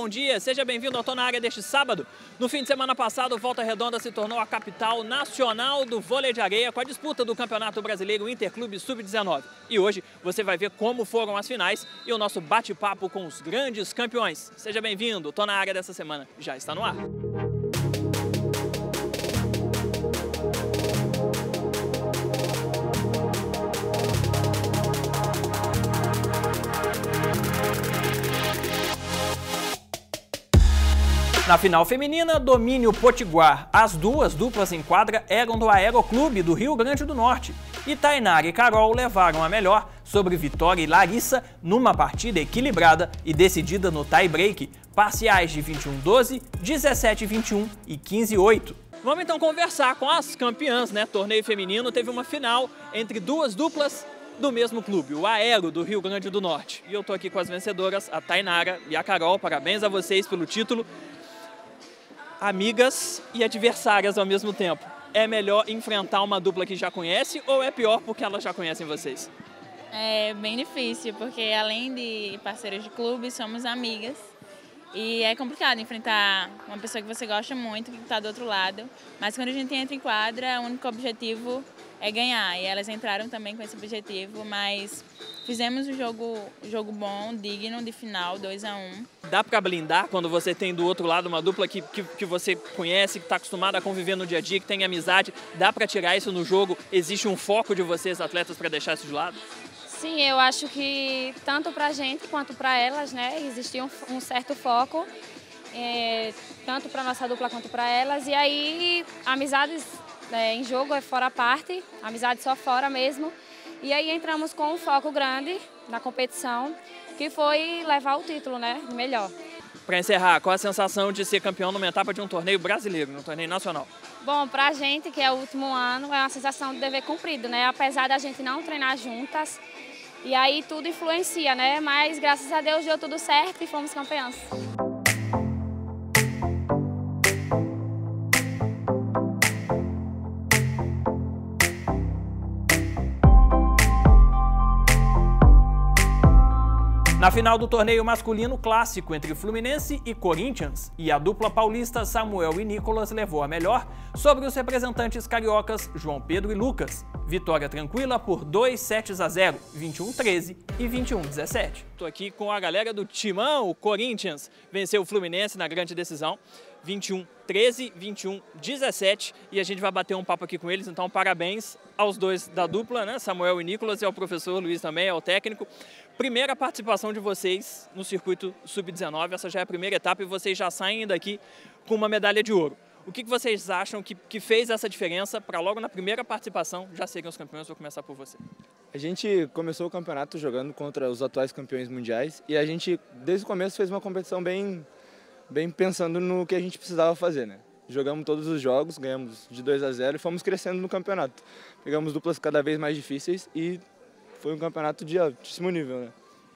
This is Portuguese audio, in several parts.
bom dia. Seja bem-vindo ao Tô na Área deste sábado. No fim de semana passado, Volta Redonda se tornou a capital nacional do vôlei de areia com a disputa do Campeonato Brasileiro Interclube Sub-19. E hoje você vai ver como foram as finais e o nosso bate-papo com os grandes campeões. Seja bem-vindo. Tô na Área dessa semana já está no ar. Na final feminina, domínio Potiguar. As duas duplas em quadra eram do Aeroclube do Rio Grande do Norte. E Tainara e Carol levaram a melhor sobre Vitória e Larissa numa partida equilibrada e decidida no tie-break, parciais de 21-12, 17-21 e 15-8. Vamos então conversar com as campeãs, né? Torneio feminino teve uma final entre duas duplas do mesmo clube, o Aero do Rio Grande do Norte. E eu tô aqui com as vencedoras, a Tainara e a Carol. Parabéns a vocês pelo título amigas e adversárias ao mesmo tempo. É melhor enfrentar uma dupla que já conhece ou é pior porque elas já conhecem vocês? É bem difícil, porque além de parceiras de clube, somos amigas. E é complicado enfrentar uma pessoa que você gosta muito, que está do outro lado. Mas quando a gente entra em quadra, o único objetivo é ganhar. E elas entraram também com esse objetivo, mas fizemos um jogo, um jogo bom, digno de final, 2 a 1 um. Dá para blindar quando você tem do outro lado uma dupla que, que, que você conhece, que está acostumada a conviver no dia a dia, que tem amizade. Dá para tirar isso no jogo? Existe um foco de vocês, atletas, para deixar isso de lado? Sim, eu acho que tanto para a gente quanto para elas, né, existia um, um certo foco, é, tanto para nossa dupla quanto para elas. E aí, amizades é, em jogo é fora a parte, amizade só fora mesmo. E aí entramos com um foco grande na competição, que foi levar o título, né, melhor. Para encerrar, qual a sensação de ser campeão numa etapa de um torneio brasileiro, num torneio nacional? Bom, para a gente, que é o último ano, é uma sensação de dever cumprido, né? Apesar da gente não treinar juntas, e aí tudo influencia, né? Mas graças a Deus deu tudo certo e fomos campeãs. Na final do torneio masculino clássico entre Fluminense e Corinthians, e a dupla paulista Samuel e Nicolas levou a melhor sobre os representantes cariocas João Pedro e Lucas. Vitória tranquila por 2 sets a 0, 21-13 e 21-17. Estou aqui com a galera do Timão, o Corinthians venceu o Fluminense na grande decisão. 21 13, 21 17 e a gente vai bater um papo aqui com eles. Então, parabéns aos dois da dupla, né? Samuel e Nicolas, e ao professor Luiz também, ao técnico. Primeira participação de vocês no circuito sub-19, essa já é a primeira etapa e vocês já saem daqui com uma medalha de ouro. O que, que vocês acham que, que fez essa diferença para logo na primeira participação já serem os campeões? Vou começar por você. A gente começou o campeonato jogando contra os atuais campeões mundiais e a gente, desde o começo, fez uma competição bem bem pensando no que a gente precisava fazer, né? Jogamos todos os jogos, ganhamos de 2 a 0 e fomos crescendo no campeonato. Pegamos duplas cada vez mais difíceis e foi um campeonato de altíssimo nível, né?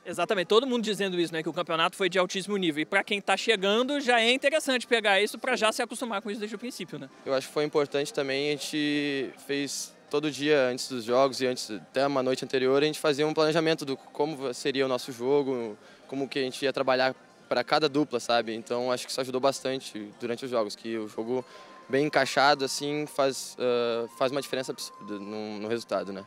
Exatamente, todo mundo dizendo isso, né, que o campeonato foi de altíssimo nível. E para quem está chegando, já é interessante pegar isso para já se acostumar com isso desde o princípio, né? Eu acho que foi importante também, a gente fez todo dia antes dos jogos e antes até uma noite anterior, a gente fazia um planejamento do como seria o nosso jogo, como que a gente ia trabalhar para cada dupla, sabe? Então acho que isso ajudou bastante durante os jogos, que o jogo bem encaixado assim faz, uh, faz uma diferença absurda no, no resultado, né?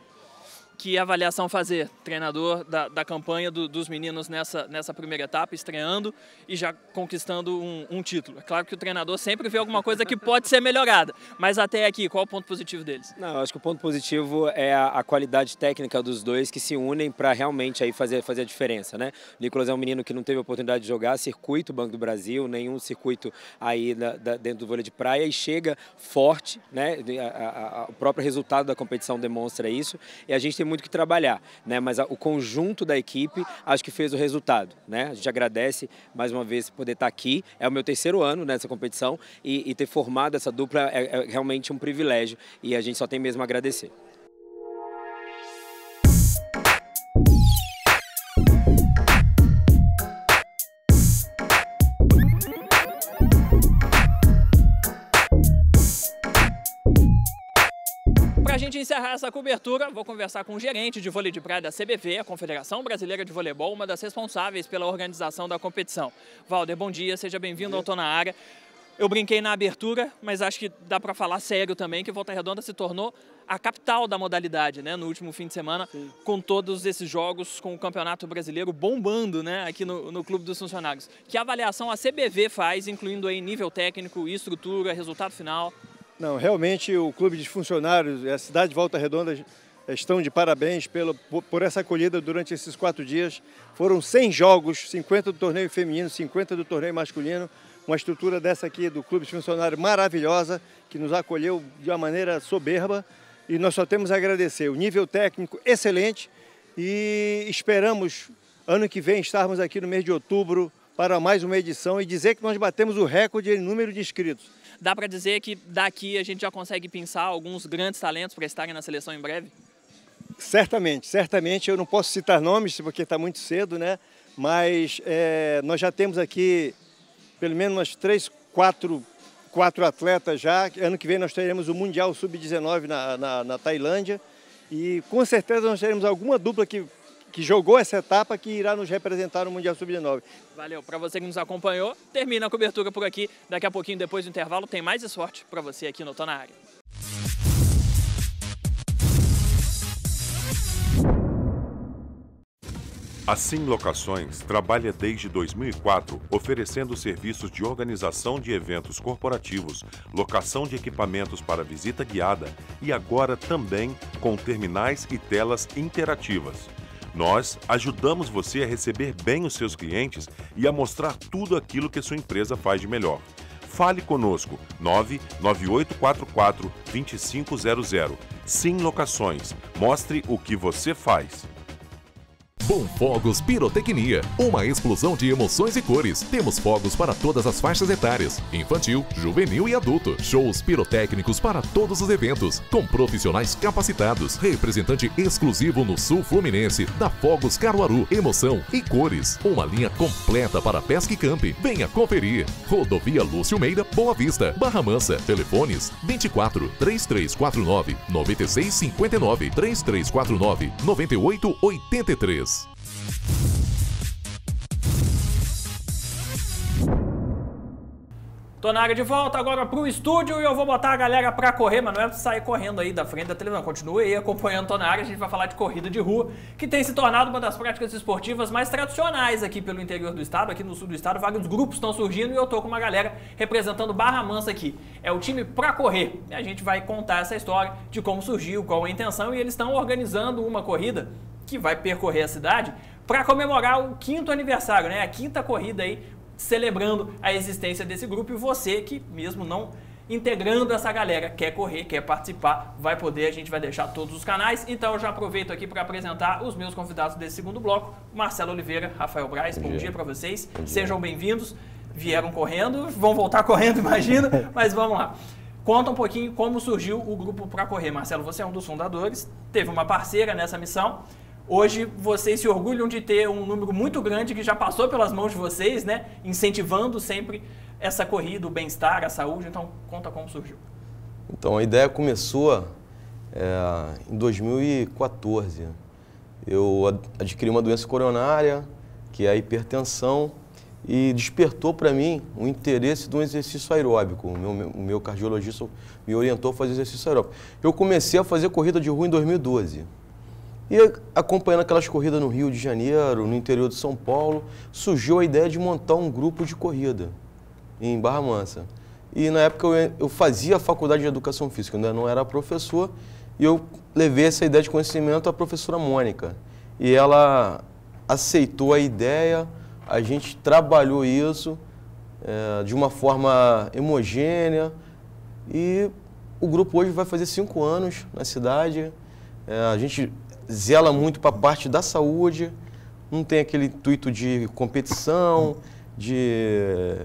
que avaliação fazer, treinador da, da campanha do, dos meninos nessa, nessa primeira etapa, estreando e já conquistando um, um, título? É claro que o treinador sempre vê alguma coisa que pode ser melhorada, mas até aqui, qual o ponto positivo deles? Não, acho que o ponto positivo é a, a qualidade técnica dos dois que se unem para realmente aí fazer, fazer a diferença, né? O Nicolas é um menino que não teve a oportunidade de jogar circuito Banco do Brasil, nenhum circuito aí da, da, dentro do vôlei de praia e chega forte, né? A, a, o próprio resultado da competição demonstra isso e a gente tem muito que trabalhar, né? Mas a, o conjunto da equipe acho que fez o resultado, né? A gente agradece mais uma vez poder estar aqui. É o meu terceiro ano nessa competição e, e ter formado essa dupla é, é realmente um privilégio e a gente só tem mesmo a agradecer. Antes de encerrar essa cobertura, vou conversar com o gerente de vôlei de praia da CBV, a Confederação Brasileira de Voleibol, uma das responsáveis pela organização da competição. Valder, bom dia, seja bem-vindo ao Tô na Área. Eu brinquei na abertura, mas acho que dá para falar sério também que Volta Redonda se tornou a capital da modalidade, né? No último fim de semana, Sim. com todos esses jogos, com o Campeonato Brasileiro bombando, né? Aqui no, no Clube dos Funcionários. Que avaliação a CBV faz, incluindo aí nível técnico, estrutura, resultado final? Não, realmente o Clube de Funcionários e a cidade de Volta Redonda estão de parabéns pelo, por essa acolhida durante esses quatro dias. Foram 100 jogos, 50 do torneio feminino, 50 do torneio masculino. Uma estrutura dessa aqui do Clube de Funcionários maravilhosa, que nos acolheu de uma maneira soberba. E nós só temos a agradecer. O nível técnico excelente e esperamos ano que vem estarmos aqui no mês de outubro para mais uma edição e dizer que nós batemos o recorde em número de inscritos. Dá para dizer que daqui a gente já consegue pensar alguns grandes talentos para estarem na seleção em breve? Certamente, certamente. Eu não posso citar nomes porque está muito cedo, né? Mas é, nós já temos aqui pelo menos umas três, quatro, quatro atletas já. Ano que vem nós teremos o Mundial Sub-19 na, na, na Tailândia. E com certeza nós teremos alguma dupla que que jogou essa etapa, que irá nos representar no Mundial Sub-19. Valeu. Para você que nos acompanhou, termina a cobertura por aqui. Daqui a pouquinho, depois do intervalo, tem mais esporte para você aqui no Tô Na Área. A Sim Locações trabalha desde 2004 oferecendo serviços de organização de eventos corporativos, locação de equipamentos para visita guiada e agora também com terminais e telas interativas. Nós ajudamos você a receber bem os seus clientes e a mostrar tudo aquilo que sua empresa faz de melhor. Fale conosco 99844 2500. Sim Locações. Mostre o que você faz. Bom Fogos Pirotecnia, uma explosão de emoções e cores. Temos fogos para todas as faixas etárias, infantil, juvenil e adulto. Shows pirotécnicos para todos os eventos, com profissionais capacitados. Representante exclusivo no Sul Fluminense, da Fogos Caruaru, emoção e cores. Uma linha completa para pesca e camping. Venha conferir. Rodovia Lúcio Meira, Boa Vista, Barra Mansa. Telefones 24 3349 9659 3349 9883. Tô na área de volta agora pro estúdio e eu vou botar a galera pra correr, mas não é sair correndo aí da frente da televisão. Continue aí acompanhando Tô na área, a gente vai falar de corrida de rua, que tem se tornado uma das práticas esportivas mais tradicionais aqui pelo interior do estado, aqui no sul do estado. Vários grupos estão surgindo e eu tô com uma galera representando Barra Mansa aqui. É o time pra correr. E a gente vai contar essa história de como surgiu, qual a intenção, e eles estão organizando uma corrida que vai percorrer a cidade para comemorar o quinto aniversário, né? A quinta corrida aí, celebrando a existência desse grupo. E você que mesmo não integrando essa galera, quer correr, quer participar, vai poder, a gente vai deixar todos os canais. Então eu já aproveito aqui para apresentar os meus convidados desse segundo bloco, Marcelo Oliveira, Rafael Braz, bom, bom dia, para vocês. Sejam bem-vindos. Vieram correndo, vão voltar correndo, imagino, mas vamos lá. Conta um pouquinho como surgiu o grupo para correr. Marcelo, você é um dos fundadores, teve uma parceira nessa missão Hoje vocês se orgulham de ter um número muito grande que já passou pelas mãos de vocês, né? Incentivando sempre essa corrida, o bem-estar, a saúde. Então, conta como surgiu. Então, a ideia começou é, em 2014. Eu adquiri uma doença coronária, que é a hipertensão, e despertou para mim o interesse de um exercício aeróbico. O meu, o meu cardiologista me orientou a fazer exercício aeróbico. Eu comecei a fazer corrida de rua em 2012. E acompanhando aquelas corridas no Rio de Janeiro, no interior de São Paulo, surgiu a ideia de montar um grupo de corrida em Barra Mansa. E na época eu, eu fazia a faculdade de educação física, ainda não era professor, e eu levei essa ideia de conhecimento à professora Mônica. E ela aceitou a ideia, a gente trabalhou isso é, de uma forma homogênea, e o grupo hoje vai fazer cinco anos na cidade. É, a gente zela muito para a parte da saúde, não tem aquele intuito de competição, de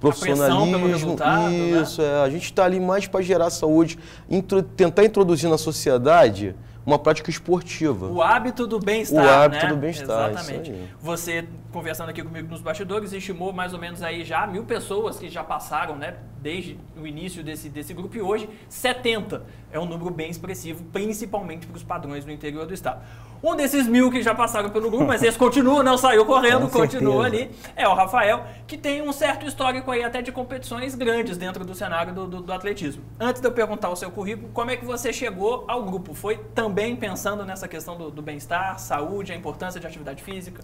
profissionalismo. A né? isso, né? é, a gente está ali mais para gerar saúde, intro, tentar introduzir na sociedade uma prática esportiva. O hábito do bem-estar. O né? hábito né? do bem-estar. Exatamente. Você, conversando aqui comigo nos bastidores, estimou mais ou menos aí já mil pessoas que já passaram, né? Desde o início desse, desse grupo e hoje, 70. É um número bem expressivo, principalmente para os padrões no interior do estado. Um desses mil que já passaram pelo grupo, mas esse continua, não saiu correndo, continua ali, é o Rafael, que tem um certo histórico aí até de competições grandes dentro do cenário do, do, do, atletismo. Antes de eu perguntar o seu currículo, como é que você chegou ao grupo? Foi também pensando nessa questão do, do bem-estar, saúde, a importância de atividade física?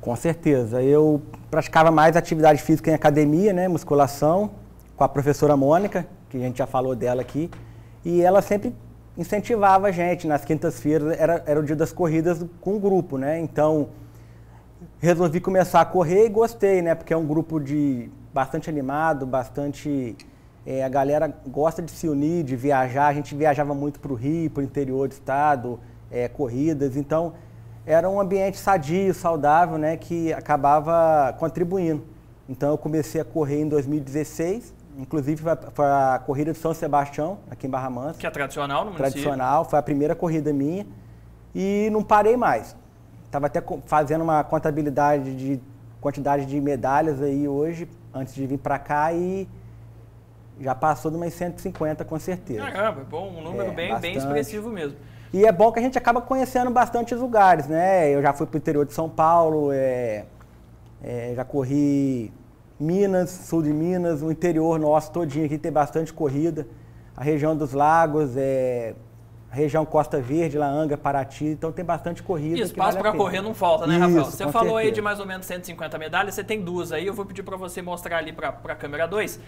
Com certeza. Eu praticava mais atividade física em academia, né, musculação, com a professora Mônica, que a gente já falou dela aqui, e ela sempre incentivava a gente. Nas quintas-feiras era, era o dia das corridas com o grupo, né? Então, resolvi começar a correr e gostei, né? Porque é um grupo de bastante animado, bastante... É, a galera gosta de se unir, de viajar. A gente viajava muito para o Rio, para o interior do estado, é, corridas. Então, era um ambiente sadio, saudável, né? Que acabava contribuindo. Então, eu comecei a correr em 2016 Inclusive foi a corrida de São Sebastião, aqui em Barra Mansa. Que é tradicional no município. Tradicional, foi a primeira corrida minha. E não parei mais. Estava até fazendo uma contabilidade de quantidade de medalhas aí hoje, antes de vir para cá e já passou de umas 150 com certeza. Caramba, bom, um número é, bem, bem expressivo mesmo. E é bom que a gente acaba conhecendo bastante lugares, né? Eu já fui para o interior de São Paulo, é, é, já corri Minas, sul de Minas, o interior nosso todinho aqui tem bastante corrida. A região dos lagos, é, a região Costa Verde, Anga, Paraty, então tem bastante corrida. E espaço vale para correr não falta, né, Isso, Rafael? Você falou certeza. aí de mais ou menos 150 medalhas, você tem duas aí, eu vou pedir para você mostrar ali para a câmera 2,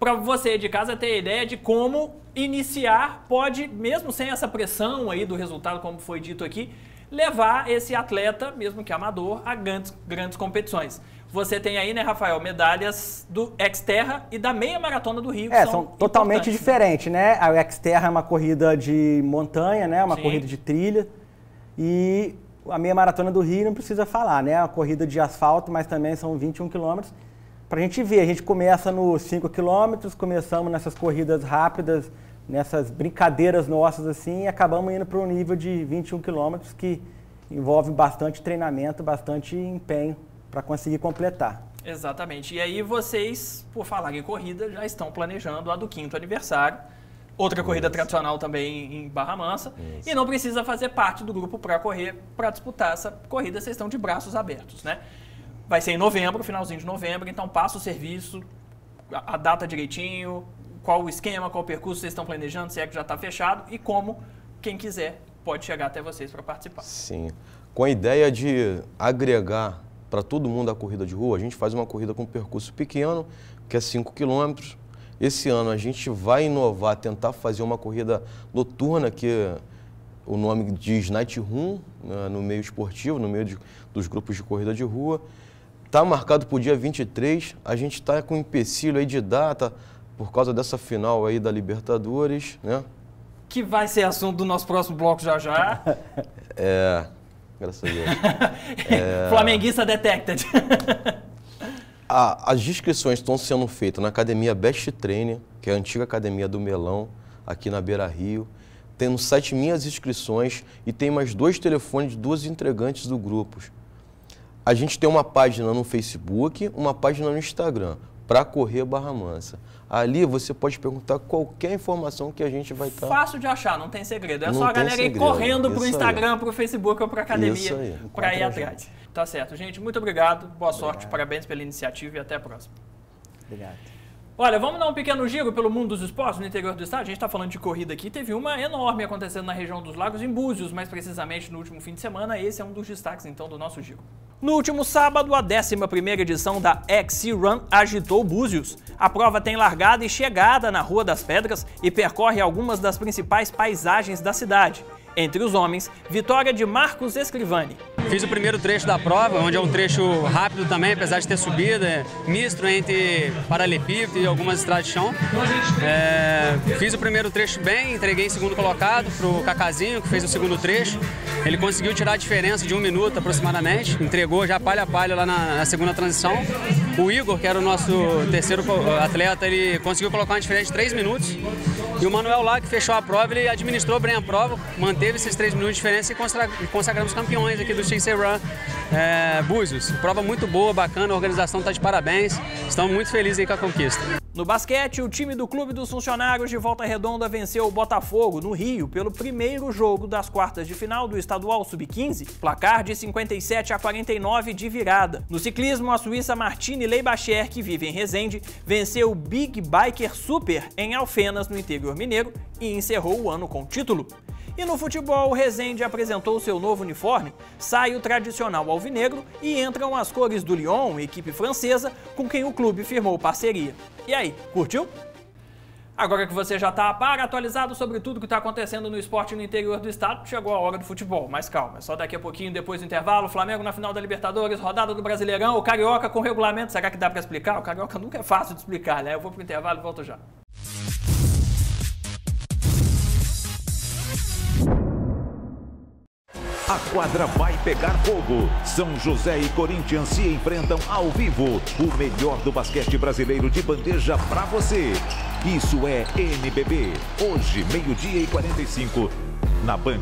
para você de casa ter a ideia de como iniciar pode, mesmo sem essa pressão aí do resultado, como foi dito aqui, levar esse atleta, mesmo que amador, a grandes, grandes competições. Você tem aí, né, Rafael, medalhas do Xterra e da meia maratona do Rio. É, são, são totalmente né? diferentes, né? A Xterra é uma corrida de montanha, né? Uma Sim. corrida de trilha. E a meia maratona do Rio não precisa falar, né? É uma corrida de asfalto, mas também são 21 quilômetros. Para a gente ver, a gente começa nos 5 quilômetros, começamos nessas corridas rápidas, nessas brincadeiras nossas assim, e acabamos indo para um nível de 21 quilômetros que envolve bastante treinamento, bastante empenho para conseguir completar. Exatamente. E aí vocês, por falar em corrida, já estão planejando a do quinto aniversário. Outra corrida Isso. tradicional também em Barra Mansa. Isso. E não precisa fazer parte do grupo para correr, para disputar essa corrida, vocês estão de braços abertos, né? Vai ser em novembro, finalzinho de novembro, então passa o serviço, a, a data direitinho, qual o esquema, qual o percurso vocês estão planejando, se é que já está fechado e como quem quiser pode chegar até vocês para participar. Sim, com a ideia de agregar para todo mundo a corrida de rua. A gente faz uma corrida com um percurso pequeno, que é 5 quilômetros. Esse ano a gente vai inovar, tentar fazer uma corrida noturna, que o nome diz Night Room, né, no meio esportivo, no meio de, dos grupos de corrida de rua. Está marcado para o dia 23, a gente está com empecilho aí de data por causa dessa final aí da Libertadores, né? Que vai ser assunto do nosso próximo bloco já já. é, graças a Deus. Flamenguista detected. Ah, as inscrições estão sendo feitas na Academia Best Trainer, que é a antiga academia do Melão, aqui na Beira Rio. Tendo no site minhas inscrições e tem mais dois telefones de duas entregantes do grupo. A gente tem uma página no Facebook, uma página no Instagram para correr Barra Mansa. Ali você pode perguntar qualquer informação que a gente vai estar. Tá... Fácil de achar, não tem segredo. É não só a galera segredo. ir correndo para o Instagram, para o Facebook ou para academia para ir atrás. Tá certo, gente. Muito obrigado. Boa obrigado. sorte. Parabéns pela iniciativa e até a próxima. Obrigado. Olha, vamos dar um pequeno giro pelo mundo dos esportes no interior do estado. A gente está falando de corrida aqui. Teve uma enorme acontecendo na região dos Lagos, em Búzios, mais precisamente no último fim de semana. Esse é um dos destaques, então, do nosso giro. No último sábado, a 11ª edição da XC Run agitou Búzios. A prova tem largada e chegada na Rua das Pedras e percorre algumas das principais paisagens da cidade. Entre os homens, vitória de Marcos Escrivani. Fiz o primeiro trecho da prova, onde é um trecho rápido também, apesar de ter subida, é misto entre paralelepípedo e algumas estradas de chão. É, fiz o primeiro trecho bem, entreguei em segundo colocado para o Cacazinho, que fez o segundo trecho. Ele conseguiu tirar a diferença de um minuto aproximadamente, entregou já palha a palha lá na, na segunda transição. O Igor, que era o nosso terceiro atleta, ele conseguiu colocar uma diferença de três minutos. E o Manuel lá, que fechou a prova, ele administrou bem a prova, manteve esses 3 milhões de diferença e consagramos campeões aqui do Chase Run é, Búzios. Prova muito boa, bacana, a organização está de parabéns. Estamos muito felizes aí com a conquista. No basquete, o time do Clube dos Funcionários de Volta Redonda venceu o Botafogo, no Rio, pelo primeiro jogo das quartas de final do Estadual Sub-15, placar de 57 a 49 de virada. No ciclismo, a suíça Martine Leibacher, que vive em Resende, venceu o Big Biker Super em Alfenas, no interior mineiro, e encerrou o ano com o título. E no futebol, o Rezende apresentou seu novo uniforme, sai o tradicional alvinegro e entram as cores do Lyon, equipe francesa, com quem o clube firmou parceria. E aí, curtiu? Agora que você já está par, atualizado sobre tudo que está acontecendo no esporte no interior do estado, chegou a hora do futebol. Mas calma, só daqui a pouquinho, depois do intervalo, Flamengo na final da Libertadores, rodada do Brasileirão, o Carioca com regulamento. Será que dá para explicar? O Carioca nunca é fácil de explicar, né? Eu vou para o intervalo e volto já. A quadra vai pegar fogo. São José e Corinthians se enfrentam ao vivo. O melhor do basquete brasileiro de bandeja para você. Isso é NBB. Hoje, meio-dia e 45, na Band.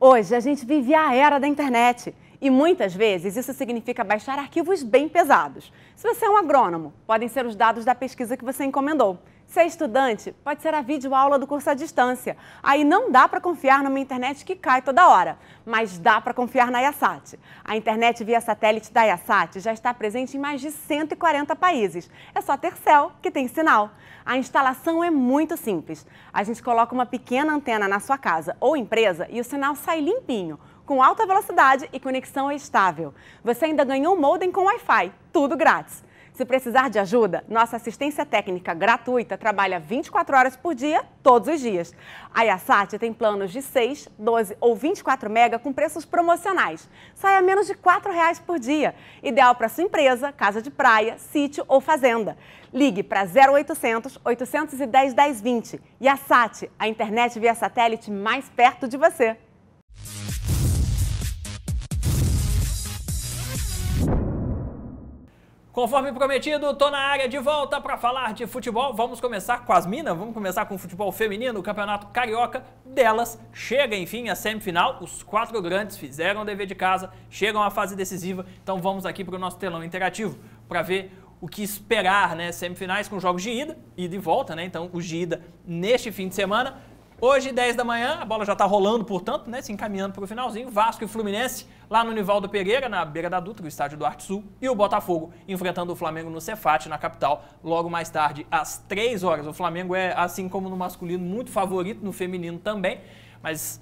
Hoje a gente vive a era da internet. E muitas vezes isso significa baixar arquivos bem pesados. Se você é um agrônomo, podem ser os dados da pesquisa que você encomendou. Se é estudante, pode ser a videoaula do curso à distância. Aí não dá para confiar numa internet que cai toda hora, mas dá para confiar na IASAT. A internet via satélite da IASAT já está presente em mais de 140 países. É só ter céu que tem sinal. A instalação é muito simples. A gente coloca uma pequena antena na sua casa ou empresa e o sinal sai limpinho, com alta velocidade e conexão estável. Você ainda ganhou um modem com Wi-Fi, tudo grátis. Se precisar de ajuda, nossa assistência técnica gratuita trabalha 24 horas por dia, todos os dias. A Yasat tem planos de 6, 12 ou 24 mega com preços promocionais. Sai a menos de R$ reais por dia. Ideal para sua empresa, casa de praia, sítio ou fazenda. Ligue para 0800 810 1020. Yasat, a internet via satélite mais perto de você. Conforme prometido, tô na área de volta para falar de futebol. Vamos começar com as minas, vamos começar com o futebol feminino. O Campeonato Carioca delas chega, enfim, à semifinal. Os quatro grandes fizeram o dever de casa, chegam à fase decisiva. Então vamos aqui para o nosso telão interativo para ver o que esperar, né? Semifinais com jogos de ida, ida e volta, né? Então, os de ida neste fim de semana. Hoje, 10 da manhã, a bola já está rolando, portanto, né, se encaminhando para o finalzinho. Vasco e Fluminense lá no Nivaldo Pereira, na beira da Dutra, o estádio do Arte Sul. E o Botafogo enfrentando o Flamengo no Cefate, na capital, logo mais tarde, às 3 horas. O Flamengo é, assim como no masculino, muito favorito, no feminino também. Mas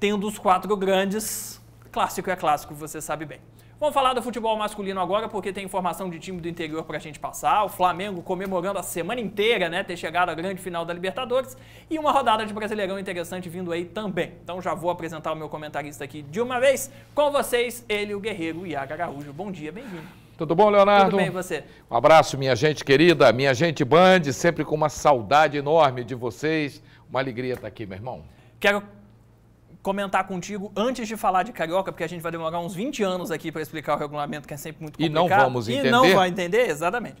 tendo os quatro grandes, clássico é clássico, você sabe bem. Vamos falar do futebol masculino agora, porque tem informação de time do interior para a gente passar. O Flamengo comemorando a semana inteira, né? Ter chegado à grande final da Libertadores. E uma rodada de Brasileirão interessante vindo aí também. Então já vou apresentar o meu comentarista aqui de uma vez. Com vocês, ele, o Guerreiro Iaga Araújo. Bom dia, bem-vindo. Tudo bom, Leonardo? Tudo bem, você? Um abraço, minha gente querida, minha gente Band, sempre com uma saudade enorme de vocês. Uma alegria estar aqui, meu irmão. Quero comentar contigo antes de falar de carioca, porque a gente vai demorar uns 20 anos aqui para explicar o regulamento, que é sempre muito complicado. E não vamos entender. E não vai entender, exatamente.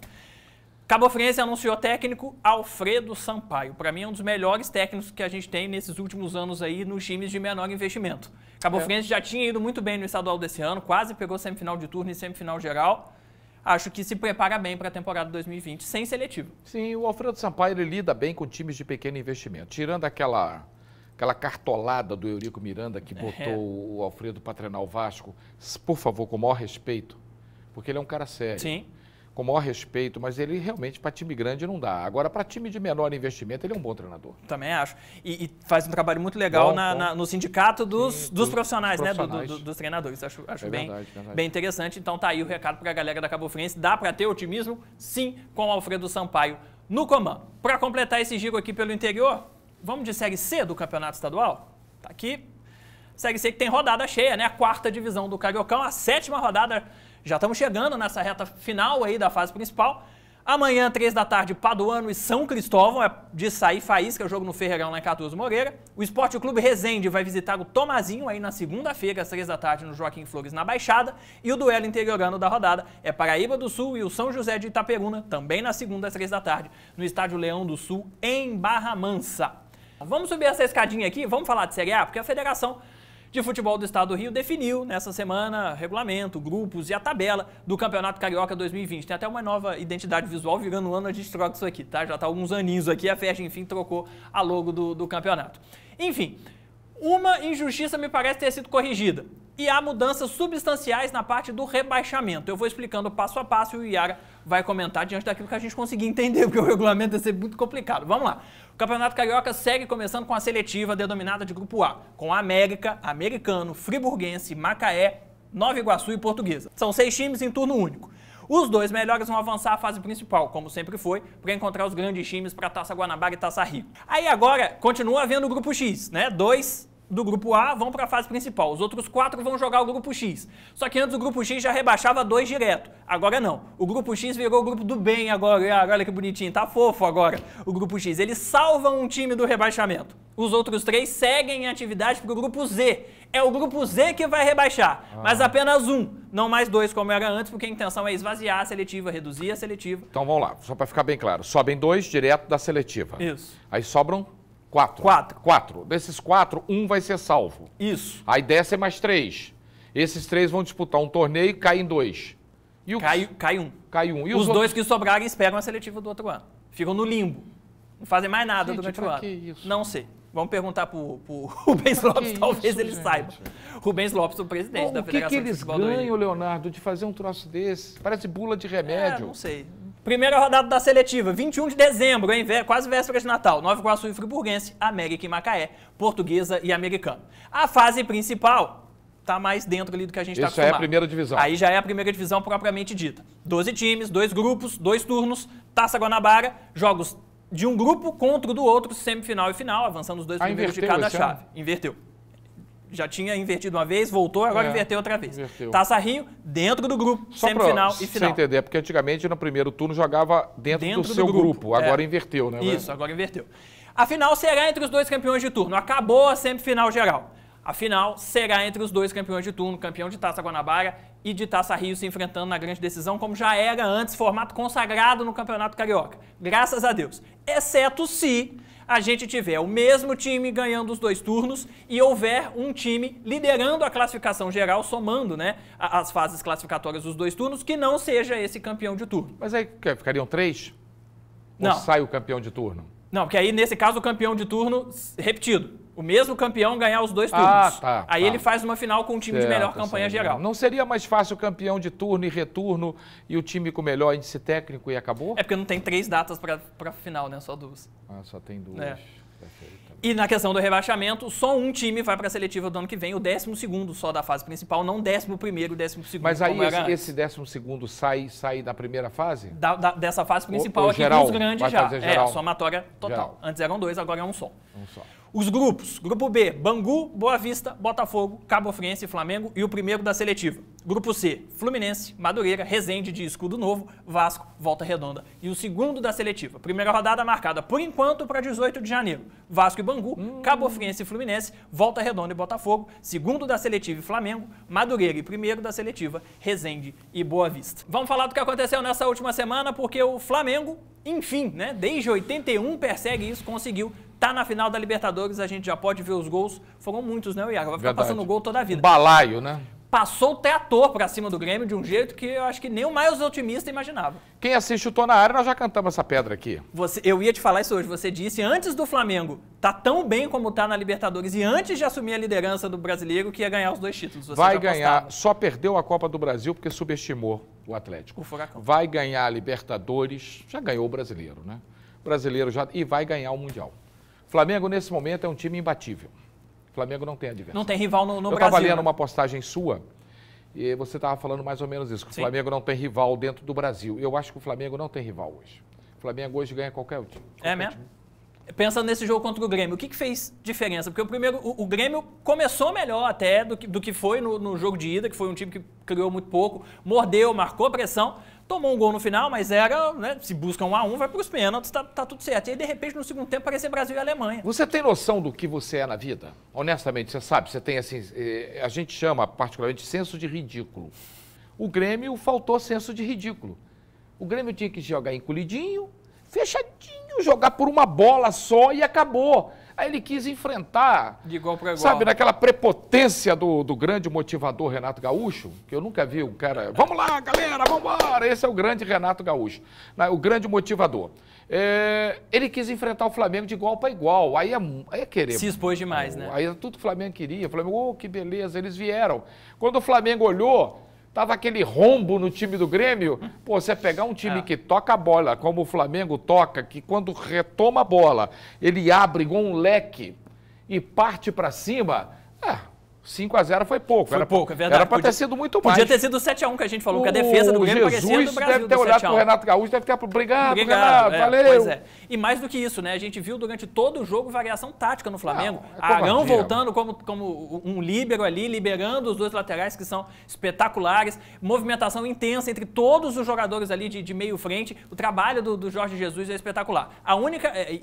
Cabo Friense anunciou técnico Alfredo Sampaio. Para mim, é um dos melhores técnicos que a gente tem nesses últimos anos aí nos times de menor investimento. Cabo é. Friense já tinha ido muito bem no estadual desse ano, quase pegou semifinal de turno e semifinal geral acho que se prepara bem para a temporada 2020 sem seletivo. Sim, o Alfredo Sampaio lida bem com times de pequeno investimento, tirando aquela aquela cartolada do Eurico Miranda que é. botou é. o Alfredo Patrenal Vasco, por favor, com o maior respeito, porque ele é um cara sério. Sim. Com o maior respeito, mas ele realmente para time grande não dá. Agora, para time de menor investimento, ele é um bom treinador. Também acho. E, e faz um trabalho muito legal bom, na, bom. Na, no sindicato dos, Sim, dos, dos profissionais, profissionais, né? Do, do, dos treinadores. Acho, acho é bem, verdade, é verdade. bem interessante. Então, tá aí o recado para a galera da Cabo Friense. Dá para ter otimismo? Sim, com o Alfredo Sampaio no comando. Para completar esse giro aqui pelo interior, Vamos de Série C do Campeonato Estadual? Tá aqui. Série C que tem rodada cheia, né? A quarta divisão do Cariocão, a sétima rodada. Já estamos chegando nessa reta final aí da fase principal. Amanhã, três da tarde, Paduano e São Cristóvão, é de sair faísca, é jogo no Ferreirão, lá em 14 Moreira. O Esporte Clube Resende vai visitar o Tomazinho aí na segunda-feira, às três da tarde, no Joaquim Flores, na Baixada. E o duelo interiorano da rodada é Paraíba do Sul e o São José de Itaperuna, também na segunda, às três da tarde, no Estádio Leão do Sul, em Barra Mansa. Vamos subir essa escadinha aqui, vamos falar de Série A, porque a Federação de Futebol do Estado do Rio definiu nessa semana regulamento, grupos e a tabela do Campeonato Carioca 2020. Tem até uma nova identidade visual, virando um ano a gente troca isso aqui, tá? Já tá alguns aninhos aqui, a festa, enfim, trocou a logo do, do campeonato. Enfim, uma injustiça me parece ter sido corrigida. E há mudanças substanciais na parte do rebaixamento. Eu vou explicando passo a passo e o Iara vai comentar diante daquilo que a gente conseguir entender, porque o regulamento vai ser muito complicado. Vamos lá. O Campeonato Carioca segue começando com a seletiva denominada de Grupo A, com América, Americano, Friburguense, Macaé, Nova Iguaçu e Portuguesa. São seis times em turno único. Os dois melhores vão avançar à fase principal, como sempre foi, para encontrar os grandes times para Taça Guanabara e Taça Rio. Aí agora continua havendo o grupo X, né? Dois do grupo A vão para a fase principal. Os outros quatro vão jogar o grupo X. Só que antes o grupo X já rebaixava dois direto. Agora não. O grupo X virou o grupo do bem agora. Ah, olha que bonitinho, tá fofo agora o grupo X. Eles salvam um time do rebaixamento. Os outros três seguem em atividade para o grupo Z. É o grupo Z que vai rebaixar, ah. mas apenas um, não mais dois como era antes, porque a intenção é esvaziar a seletiva, reduzir a seletiva. Então vamos lá, só para ficar bem claro. Sobem dois direto da seletiva. Isso. Aí sobram Quatro. Quatro. Quatro. Desses quatro, um vai ser salvo. Isso. Aí desce mais três. Esses três vão disputar um torneio e caem dois. E o... cai, cai um. Cai um. E os, os dois que sobrarem esperam a seletiva do outro ano. Ficam no limbo. Não fazem mais nada gente, durante o ano. Não sei. Vamos perguntar para o Rubens Lopes, isso, talvez ele gente? saiba. Rubens Lopes, o presidente Bom, da Federação O que, que eles ganham, Leonardo, de fazer um troço desse? Parece bula de é, remédio. É, não sei. Primeira rodada da seletiva, 21 de dezembro, hein? quase véspera de Natal. Nova Iguaçu e Friburguense, América e Macaé, Portuguesa e Americana. A fase principal está mais dentro ali do que a gente está acostumado. Isso é a primeira divisão. Aí já é a primeira divisão propriamente dita. 12 times, dois grupos, dois turnos, Taça Guanabara, jogos de um grupo contra o do outro, semifinal e final, avançando os dois ah, primeiros de cada chave. Ano? Inverteu já tinha invertido uma vez, voltou, agora é, inverteu outra vez. Inverteu. Taça tá Rio, dentro do grupo, Só semifinal pra, e final. Você entender, é porque antigamente no primeiro turno jogava dentro, dentro do, do, seu grupo, grupo. É. agora é. inverteu, né? Isso, agora inverteu. A final será entre os dois campeões de turno. Acabou a semifinal geral. A final será entre os dois campeões de turno, campeão de Taça Guanabara e de Taça Rio se enfrentando na grande decisão, como já era antes, formato consagrado no Campeonato Carioca. Graças a Deus. Exceto se a gente tiver é o mesmo time ganhando os dois turnos e houver um time liderando a classificação geral, somando né, as fases classificatórias dos dois turnos, que não seja esse campeão de turno. Mas aí ficariam três? Não. sai o campeão de turno? Não, porque aí nesse caso o campeão de turno repetido. O mesmo campeão ganhar os dois ah, turnos. Ah, tá, aí tá. ele faz uma final com o time certo, de melhor campanha geral. Não seria mais fácil o campeão de turno e retorno e o time com o melhor índice técnico e acabou? É porque não tem três datas para final, né? Só duas. Ah, só tem duas. É. Perfeito. E na questão do rebaixamento, só um time vai para a seletiva do ano que vem, o décimo segundo só da fase principal, não décimo primeiro, décimo segundo. Mas aí esse, esse décimo segundo sai, sai da primeira fase? Da, da, dessa fase principal o, o é aqui geral, dos grandes já. É, geral, é, somatória total. Geral. Antes eram dois, agora é um só. Um só. Os grupos: Grupo B, Bangu, Boa Vista, Botafogo, Cabo Friense e Flamengo e o primeiro da seletiva. Grupo C, Fluminense, Madureira, Resende de Escudo Novo, Vasco, Volta Redonda e o segundo da seletiva. Primeira rodada marcada por enquanto para 18 de janeiro. Vasco e Bangu, hum. Cabo Friense e Fluminense, Volta Redonda e Botafogo, segundo da seletiva e Flamengo, Madureira e primeiro da seletiva, Resende e Boa Vista. Vamos falar do que aconteceu nessa última semana porque o Flamengo, enfim, né, desde 81 persegue isso, conseguiu tá na final da Libertadores, a gente já pode ver os gols. Foram muitos, né, Iago? Vai ficar Verdade. passando gol toda a vida. Um balaio, né? Passou o trator para cima do Grêmio de um jeito que eu acho que nem o mais otimista imaginava. Quem assiste o Tô na área, nós já cantamos essa pedra aqui. Você, eu ia te falar isso hoje. Você disse antes do Flamengo tá tão bem como tá na Libertadores e antes de assumir a liderança do brasileiro que ia ganhar os dois títulos. Você Vai ganhar, só perdeu a Copa do Brasil porque subestimou o Atlético. O Furacão. Vai ganhar a Libertadores, já ganhou o brasileiro, né? O brasileiro já. E vai ganhar o Mundial. Flamengo, nesse momento, é um time imbatível. O Flamengo não tem adversário. Não tem rival no, no Eu Brasil. Eu estava lendo né? uma postagem sua e você estava falando mais ou menos isso, que Sim. o Flamengo não tem rival dentro do Brasil. Eu acho que o Flamengo não tem rival hoje. O Flamengo hoje ganha qualquer time. É qualquer é mesmo? Time. Pensando nesse jogo contra o Grêmio, o que, que fez diferença? Porque o primeiro, o, o Grêmio começou melhor até do que, do que foi no, no jogo de ida, que foi um time que criou muito pouco, mordeu, marcou pressão, Tomou um gol no final, mas era, né, se busca um a um, vai para os pênaltis, tá, tá, tudo certo. E aí, de repente, no segundo tempo, aparece Brasil e Alemanha. Você tem noção do que você é na vida? Honestamente, você sabe, você tem assim, eh, a gente chama particularmente senso de ridículo. O Grêmio faltou senso de ridículo. O Grêmio tinha que jogar encolhidinho, fechadinho, jogar por uma bola só e acabou. Aí ele quis enfrentar. De igual para igual. Sabe, naquela prepotência do, do grande motivador Renato Gaúcho, que eu nunca vi um cara. Vamos lá, galera, vamos embora! Esse é o grande Renato Gaúcho, né, o grande motivador. É, ele quis enfrentar o Flamengo de igual para igual. Aí é, aí é querer. Se expôs demais, né? Aí é tudo que o Flamengo queria. O Flamengo, oh, que beleza, eles vieram. Quando o Flamengo olhou, Tava aquele rombo no time do Grêmio. Pô, você pegar um time é. que toca a bola, como o Flamengo toca, que quando retoma a bola, ele abre igual um leque e parte para cima. É, 5 a 0 foi pouco. Foi era pouco, pra, é verdade. Era para ter sido muito mais. Podia ter sido 7 a 1 que a gente falou, o, que a defesa do Grêmio Jesus do Brasil. deve ter olhado para o Renato Gaúcho, deve ter obrigado, obrigado Renato, é, ah, valeu. É. E mais do que isso, né? A gente viu durante todo o jogo variação tática no Flamengo. Não, é Arão voltando como, como um líbero ali, liberando os dois laterais que são espetaculares. Movimentação intensa entre todos os jogadores ali de, de meio frente. O trabalho do, do, Jorge Jesus é espetacular. A única, é, e,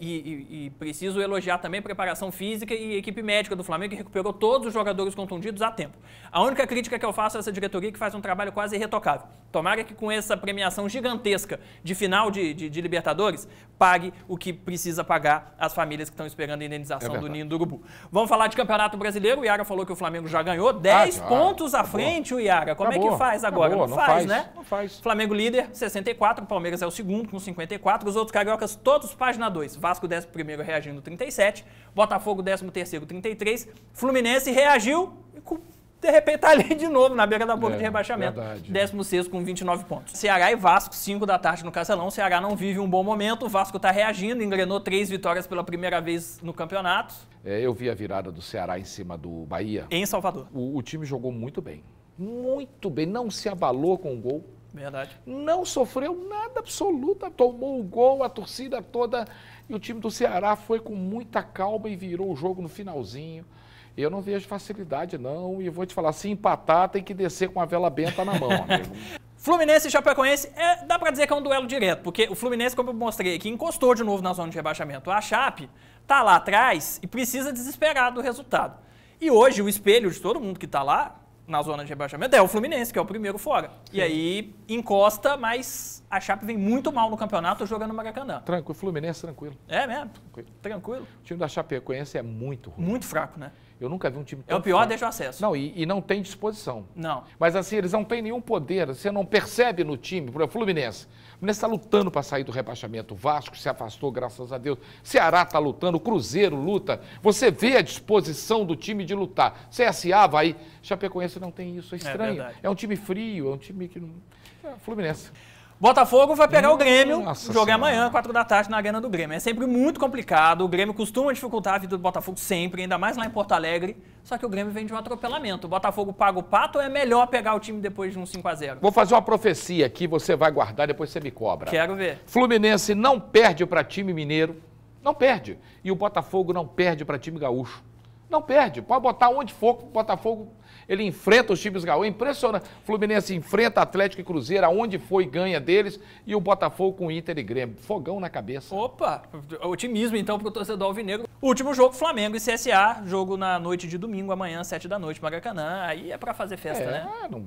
e, e preciso elogiar também a preparação física e a equipe médica do Flamengo, que recuperou todos os jogadores jogadores contundidos há tempo. A única crítica que eu faço é essa diretoria é que faz um trabalho quase irretocável. Tomara que com essa premiação gigantesca de final de, de, de Libertadores, pague o que precisa pagar as famílias que estão esperando a indenização é do Ninho do Urubu. Vamos falar de Campeonato Brasileiro. O Iara falou que o Flamengo já ganhou. 10 ah, pontos à frente, o Iara. Como Acabou. é que faz agora? Não, não faz, faz, né? Não faz. Flamengo líder, 64. O Palmeiras é o segundo, com 54. Os outros cariocas, todos página 2. Vasco, 11 primeiro, reagindo 37. Botafogo, 13 terceiro, 33. Fluminense reagiu de repente tá ali de novo na beira da boca é, de rebaixamento. Verdade. 16 com 29 pontos. Ceará e Vasco, 5 da tarde no Castelão. O Ceará não vive um bom momento, o Vasco está reagindo, engrenou três vitórias pela primeira vez no campeonato. É, eu vi a virada do Ceará em cima do Bahia. Em Salvador. O, o time jogou muito bem. Muito bem, não se abalou com o gol. Verdade. Não sofreu nada absoluta, tomou o gol, a torcida toda. E o time do Ceará foi com muita calma e virou o jogo no finalzinho. Eu não vejo facilidade, não. E vou te falar, se empatar, tem que descer com a vela benta na mão, amigo. Fluminense e Chapecoense, é, dá para dizer que é um duelo direto, porque o Fluminense, como eu mostrei aqui, encostou de novo na zona de rebaixamento. A Chape tá lá atrás e precisa desesperar do resultado. E hoje o espelho de todo mundo que tá lá na zona de rebaixamento é o Fluminense, que é o primeiro fora. Sim. E aí encosta, mas a Chape vem muito mal no campeonato jogando no Maracanã. Tranquilo, Fluminense tranquilo. É mesmo? Tranquilo. tranquilo. O time da Chapecoense é muito ruim. Muito fraco, né? Eu nunca vi um time tão É o pior, deixa o acesso. Não, e, e, não tem disposição. Não. Mas assim, eles não têm nenhum poder. Você não percebe no time, por exemplo, Fluminense. O Fluminense está lutando para sair do rebaixamento. O Vasco se afastou, graças a Deus. Ceará está lutando, o Cruzeiro luta. Você vê a disposição do time de lutar. CSA vai. Chapecoense não tem isso. É, é estranho. É, é um time frio, é um time que. Não... É, Fluminense. Botafogo vai pegar o Grêmio, jogar é amanhã, 4 da tarde, na Arena do Grêmio. É sempre muito complicado, o Grêmio costuma dificultar a vida do Botafogo sempre, ainda mais lá em Porto Alegre. Só que o Grêmio vem de um atropelamento. O Botafogo paga o pato ou é melhor pegar o time depois de um 5x0? Vou fazer uma profecia aqui, você vai guardar, depois você me cobra. Quero ver. Fluminense não perde para time mineiro, não perde. E o Botafogo não perde para time gaúcho. Não perde. Pode botar onde for, Botafogo ele enfrenta os times gaúchos, é impressiona Fluminense enfrenta Atlético e Cruzeiro, aonde foi ganha deles, e o Botafogo com Inter e Grêmio. Fogão na cabeça. Opa, otimismo então para o torcedor alvinegro. Último jogo, Flamengo e CSA, jogo na noite de domingo, amanhã, sete da noite, Maracanã. Aí é para fazer festa, é, né? Não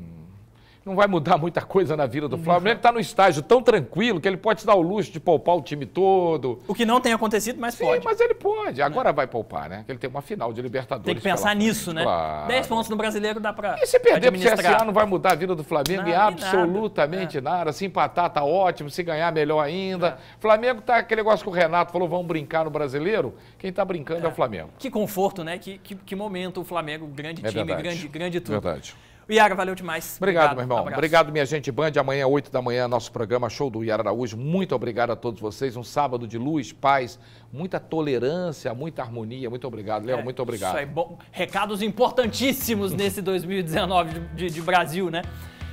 não vai mudar muita coisa na vida do Flamengo. Uhum. O Flamengo está no estágio tão tranquilo que ele pode se dar o luxo de poupar o time todo. O que não tem acontecido, mas Sim, pode. mas ele pode. É. Agora é. vai poupar, né? Porque ele tem uma final de Libertadores. Tem que pensar nisso, né? Claro. 10 pontos no brasileiro dá para. E se perder para o CSA não vai mudar a vida do Flamengo não, em absolutamente nada. nada. Se empatar, tá ótimo. Se ganhar, melhor ainda. É. Flamengo tá aquele negócio que o Renato falou: vamos brincar no brasileiro. Quem tá brincando é, é o Flamengo. Que conforto, né? Que, que, que momento o Flamengo, grande é time, grande, grande tudo. Verdade. Iaga, valeu demais. Obrigado, obrigado meu irmão. obrigado, minha gente Band. Amanhã, 8 da manhã, nosso programa Show do Iara Araújo. Muito obrigado a todos vocês. Um sábado de luz, paz, muita tolerância, muita harmonia. Muito obrigado, Léo. É, muito obrigado. Isso aí, bom. Recados importantíssimos nesse 2019 de, de Brasil, né?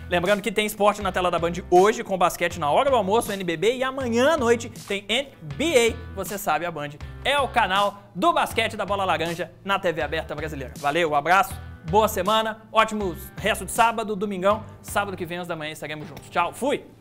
Lembrando que tem esporte na tela da Band hoje, com basquete na hora do almoço, NBB, e amanhã à noite tem NBA. Você sabe, a Band é o canal do basquete da bola laranja na TV aberta brasileira. Valeu, um abraço boa semana, ótimo resto de sábado, domingão. Sábado que vem, às da manhã, estaremos juntos. Tchau, fui!